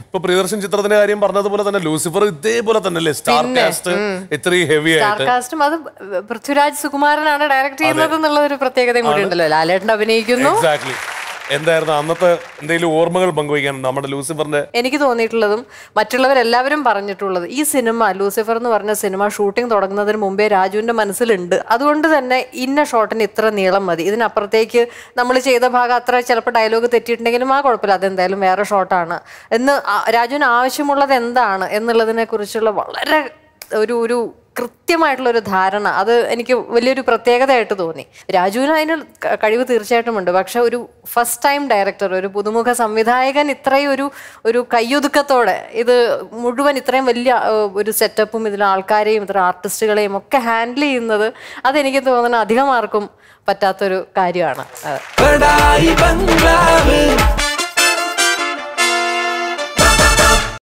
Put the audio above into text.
ഇപ്പൊ പ്രിയദർശൻ ചിത്രത്തിന്റെ കാര്യം പറഞ്ഞതുപോലെ തന്നെ ലൂസിഫർ ഇതേപോലെ തന്നെ അല്ലേ സ്റ്റാർ കാസ്റ്റ് ഇത്രയും ഹെവി ആയിട്ട് കാസ്റ്റും അത് പൃഥ്വിരാജ് സുകുമാരനാണ് ഡയറക്ട് ചെയ്യുന്നത് എന്നുള്ള ഒരു പ്രത്യേകതയും കൂടി ഉണ്ടല്ലോ ലാലേട്ടൻ അഭിനയിക്കുന്നു എക്സാക്ട്ലി എന്തായിരുന്നു അന്നത്തെ എന്തെങ്കിലും ഓർമ്മകൾ പങ്കുവയ്ക്കാൻ നമ്മുടെ ലൂസിഫറിന്റെ എനിക്ക് തോന്നിയിട്ടുള്ളതും മറ്റുള്ളവരെല്ലാവരും പറഞ്ഞിട്ടുള്ളത് ഈ സിനിമ ലൂസിഫർ എന്ന് പറഞ്ഞ സിനിമ ഷൂട്ടിംഗ് തുടങ്ങുന്നതിന് മുമ്പേ രാജുവിന്റെ മനസ്സിലുണ്ട് അതുകൊണ്ട് തന്നെ ഇന്ന ഷോട്ടിന് ഇത്ര നീളം മതി ഇതിനപ്പുറത്തേക്ക് നമ്മൾ ചെയ്ത ഭാഗം അത്ര ചിലപ്പോൾ ഡയലോഗ് തെറ്റിയിട്ടുണ്ടെങ്കിലും ആ കുഴപ്പമില്ല അതെന്തായാലും വേറെ ഷോട്ടാണ് എന്ന് രാജുവിന് ആവശ്യമുള്ളത് എന്താണ് എന്നുള്ളതിനെ കുറിച്ചുള്ള വളരെ ഒരു ഒരു കൃത്യമായിട്ടുള്ളൊരു ധാരണ അത് എനിക്ക് വലിയൊരു പ്രത്യേകതയായിട്ട് തോന്നി രാജുവിന് അതിന് കഴിവ് തീർച്ചയായിട്ടും ഉണ്ട് പക്ഷെ ഒരു ഫസ്റ്റ് ടൈം ഡയറക്ടർ ഒരു പുതുമുഖ സംവിധായകൻ ഇത്രയും ഒരു ഒരു കയ്യൊതുക്കത്തോടെ ഇത് മുഴുവൻ ഇത്രയും വലിയ ഒരു സെറ്റപ്പും ഇതിൽ ആൾക്കാരെയും ഇത്ര ആർട്ടിസ്റ്റുകളെയും ഒക്കെ ഹാൻഡിൽ ചെയ്യുന്നത് അതെനിക്ക് തോന്നുന്നു അധികം ആർക്കും പറ്റാത്തൊരു കാര്യമാണ്